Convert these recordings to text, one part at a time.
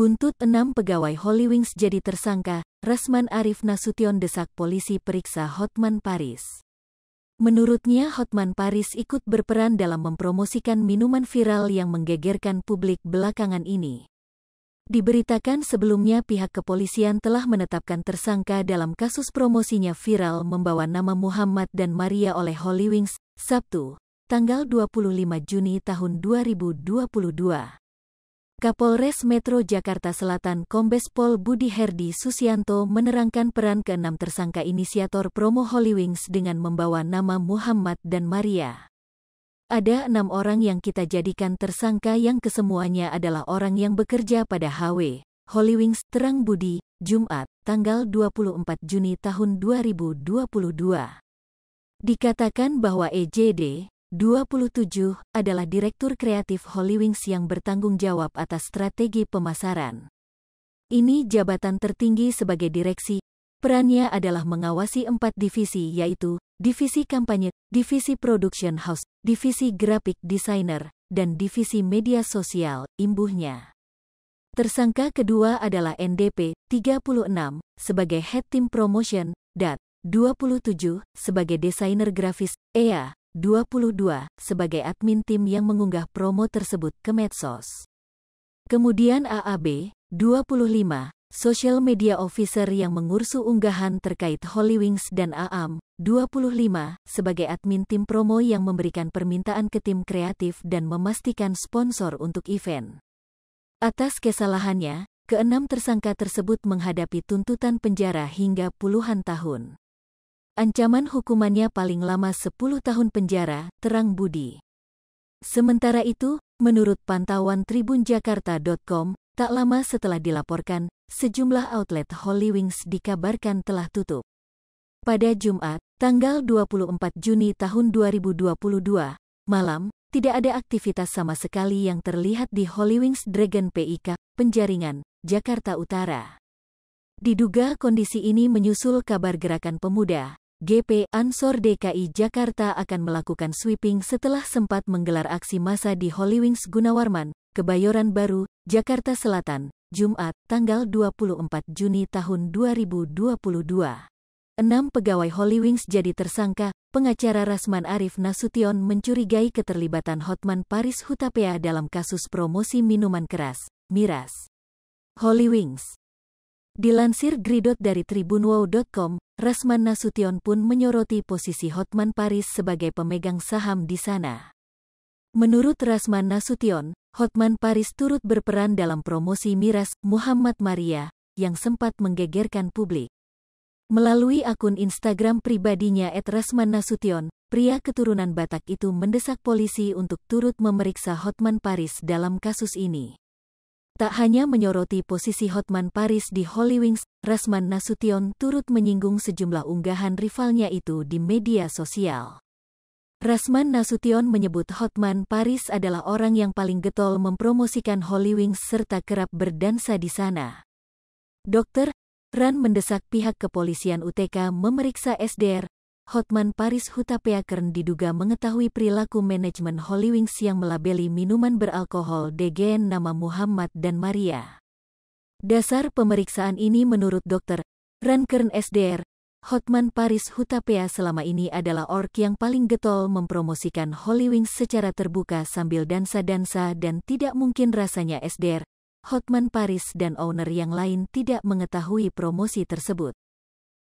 Buntut enam pegawai Holy Wings jadi tersangka, Rasman Arif Nasution desak polisi periksa Hotman Paris. Menurutnya Hotman Paris ikut berperan dalam mempromosikan minuman viral yang menggegerkan publik belakangan ini. Diberitakan sebelumnya pihak kepolisian telah menetapkan tersangka dalam kasus promosinya viral membawa nama Muhammad dan Maria oleh Holy Wings, Sabtu, tanggal 25 Juni tahun 2022. Kapolres Metro Jakarta Selatan Kombes Pol Budi Herdi Susianto menerangkan peran keenam tersangka inisiator promo Holy Wings dengan membawa nama Muhammad dan Maria. Ada enam orang yang kita jadikan tersangka yang kesemuanya adalah orang yang bekerja pada HW, Holy Wings Terang Budi, Jumat, tanggal 24 Juni tahun 2022. Dikatakan bahwa EJD, 27, adalah Direktur Kreatif Holy Wings yang bertanggung jawab atas strategi pemasaran. Ini jabatan tertinggi sebagai direksi. Perannya adalah mengawasi empat divisi yaitu Divisi Kampanye, Divisi Production House, Divisi Graphic Designer, dan Divisi Media Sosial, imbuhnya. Tersangka kedua adalah NDP 36 sebagai Head Team Promotion, DAT 27 sebagai desainer grafis, EA 22 sebagai admin tim yang mengunggah promo tersebut ke medsos. Kemudian AAB 25 Social Media Officer yang mengurus unggahan terkait Holy Wings dan AAM 25 sebagai admin tim promo yang memberikan permintaan ke tim kreatif dan memastikan sponsor untuk event. Atas kesalahannya, keenam tersangka tersebut menghadapi tuntutan penjara hingga puluhan tahun. Ancaman hukumannya paling lama 10 tahun penjara, terang Budi. Sementara itu, menurut pantauan tribunjakarta.com, tak lama setelah dilaporkan, sejumlah outlet Holy Wings dikabarkan telah tutup. Pada Jumat, tanggal 24 Juni tahun 2022, malam, tidak ada aktivitas sama sekali yang terlihat di Holy Wings Dragon PIK, Penjaringan, Jakarta Utara. Diduga kondisi ini menyusul kabar gerakan pemuda, GP Ansor DKI Jakarta akan melakukan sweeping setelah sempat menggelar aksi massa di Hollywings Gunawarman, Kebayoran Baru, Jakarta Selatan, Jumat, tanggal 24 Juni tahun 2022. Enam pegawai Hollywings jadi tersangka, pengacara Rasman Arif Nasution mencurigai keterlibatan Hotman Paris Hutapea dalam kasus promosi minuman keras, miras. Hollywings Dilansir Gridot dari tribunwow.com, Rasman Nasution pun menyoroti posisi Hotman Paris sebagai pemegang saham di sana. Menurut Rasman Nasution, Hotman Paris turut berperan dalam promosi miras Muhammad Maria yang sempat menggegerkan publik. Melalui akun Instagram pribadinya Nasution, pria keturunan Batak itu mendesak polisi untuk turut memeriksa Hotman Paris dalam kasus ini. Tak hanya menyoroti posisi Hotman Paris di Holy Wings, Rasman Nasution turut menyinggung sejumlah unggahan rivalnya itu di media sosial. Rasman Nasution menyebut Hotman Paris adalah orang yang paling getol mempromosikan Holy Wings serta kerap berdansa di sana. Dokter Ran mendesak pihak kepolisian UTK memeriksa SDR Hotman Paris Hutapeakern diduga mengetahui perilaku manajemen Holy Wings yang melabeli minuman beralkohol DGN nama Muhammad dan Maria. Dasar pemeriksaan ini menurut dokter Rankern SDR, Hotman Paris Hutapea selama ini adalah ork yang paling getol mempromosikan Holy Wings secara terbuka sambil dansa-dansa dan tidak mungkin rasanya SDR, Hotman Paris dan owner yang lain tidak mengetahui promosi tersebut.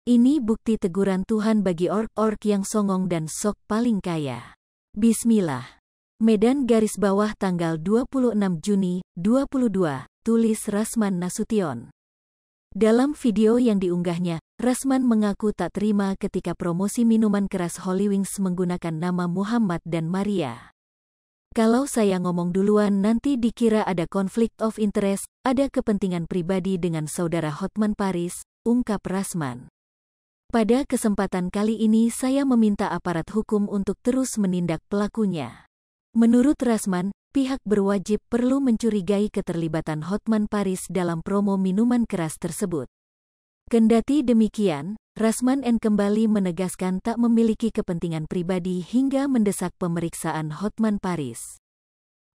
Ini bukti teguran Tuhan bagi ork-ork yang songong dan sok paling kaya. Bismillah. Medan garis bawah tanggal 26 Juni 22, tulis Rasman Nasution. Dalam video yang diunggahnya, Rasman mengaku tak terima ketika promosi minuman keras Holy Wings menggunakan nama Muhammad dan Maria. Kalau saya ngomong duluan nanti dikira ada konflik of interest, ada kepentingan pribadi dengan saudara Hotman Paris, ungkap Rasman. Pada kesempatan kali ini saya meminta aparat hukum untuk terus menindak pelakunya. Menurut Rasman, pihak berwajib perlu mencurigai keterlibatan Hotman Paris dalam promo minuman keras tersebut. Kendati demikian, Rasman N kembali menegaskan tak memiliki kepentingan pribadi hingga mendesak pemeriksaan Hotman Paris.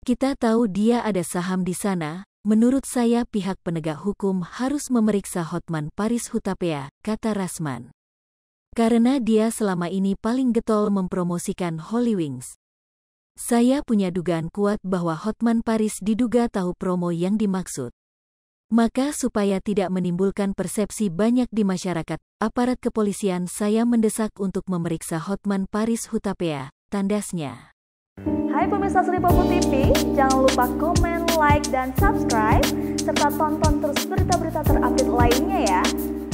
Kita tahu dia ada saham di sana, menurut saya pihak penegak hukum harus memeriksa Hotman Paris Hutapea, kata Rasman. Karena dia selama ini paling getol mempromosikan Holy Wings. Saya punya dugaan kuat bahwa Hotman Paris diduga tahu promo yang dimaksud. Maka supaya tidak menimbulkan persepsi banyak di masyarakat, aparat kepolisian saya mendesak untuk memeriksa Hotman Paris Hutapea, tandasnya. Hai pemirsa Sri TV, jangan lupa komen, like, dan subscribe, serta tonton terus berita-berita terupdate lainnya ya.